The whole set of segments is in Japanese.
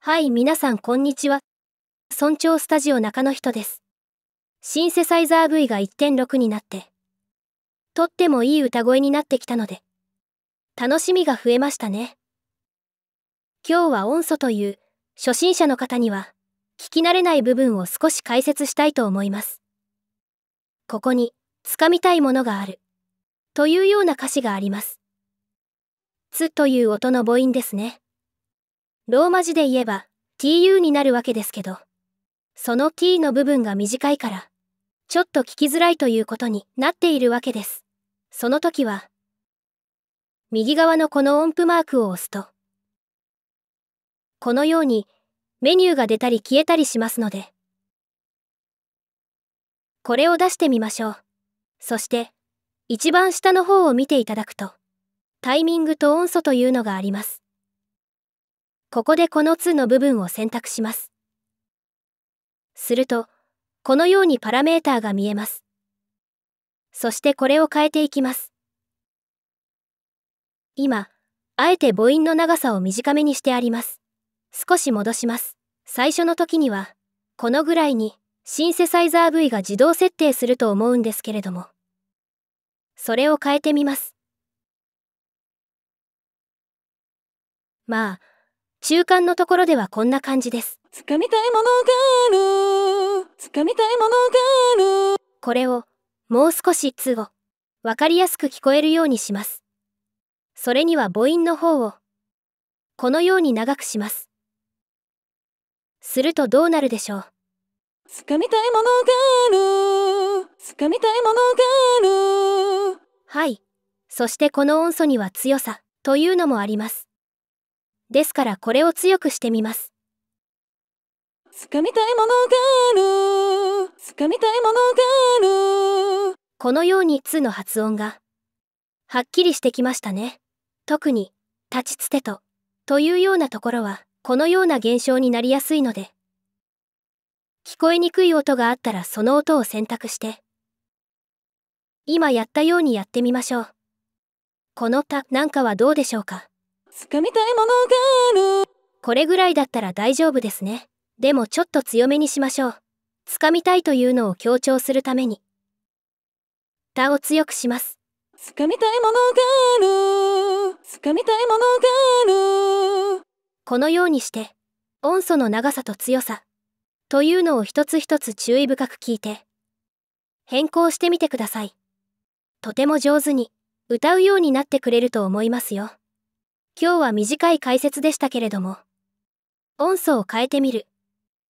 はい、皆さんこんにちは。村長スタジオ中の人です。シンセサイザー V が1.6になって、とってもいい歌声になってきたので、楽しみが増えましたね。今日は音素という初心者の方には、聞き慣れない部分を少し解説したいと思います。ここに、つかみたいものがある。というような歌詞があります。つという音の母音ですね。ローマ字で言えば tu になるわけですけど、その t の部分が短いから、ちょっと聞きづらいということになっているわけです。その時は、右側のこの音符マークを押すと、このようにメニューが出たり消えたりしますので、これを出してみましょう。そして、一番下の方を見ていただくと、タイミングと音素というのがあります。ここでこの2の部分を選択します。すると、このようにパラメーターが見えます。そしてこれを変えていきます。今、あえて母音の長さを短めにしてあります。少し戻します。最初の時には、このぐらいに、シンセサイザー V が自動設定すると思うんですけれども、それを変えてみます。まあ、中間のところではこんな感じです掴みたいものがある掴みたいものがあるこれをもう少し「つ」をわかりやすく聞こえるようにしますそれには母音の方をこのように長くしますするとどうなるでしょう掴みたいものがある掴みたいものがあるはいそしてこの音素には強さというのもありますですからこれを強くしてみます。掴みたいものがある掴みたいものがあるこのように「つ」の発音がはっきりしてきましたね。特に「立ちつてと」というようなところはこのような現象になりやすいので聞こえにくい音があったらその音を選択して今やったようにやってみましょう。この「た」なんかはどうでしょうか掴みたいものがあるこれぐらいだったら大丈夫ですねでもちょっと強めにしましょう掴みたいというのを強調するために他を強くします掴みたいものがある掴みたいものがあるこのようにして音素の長さと強さというのを一つ一つ注意深く聞いて変更してみてくださいとても上手に歌うようになってくれると思いますよ今日は短い解説でしたけれども、音素を変えてみる、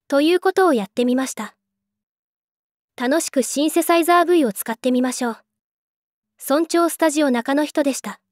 ということをやってみました。楽しくシンセサイザー V を使ってみましょう。村長スタジオ中の人でした。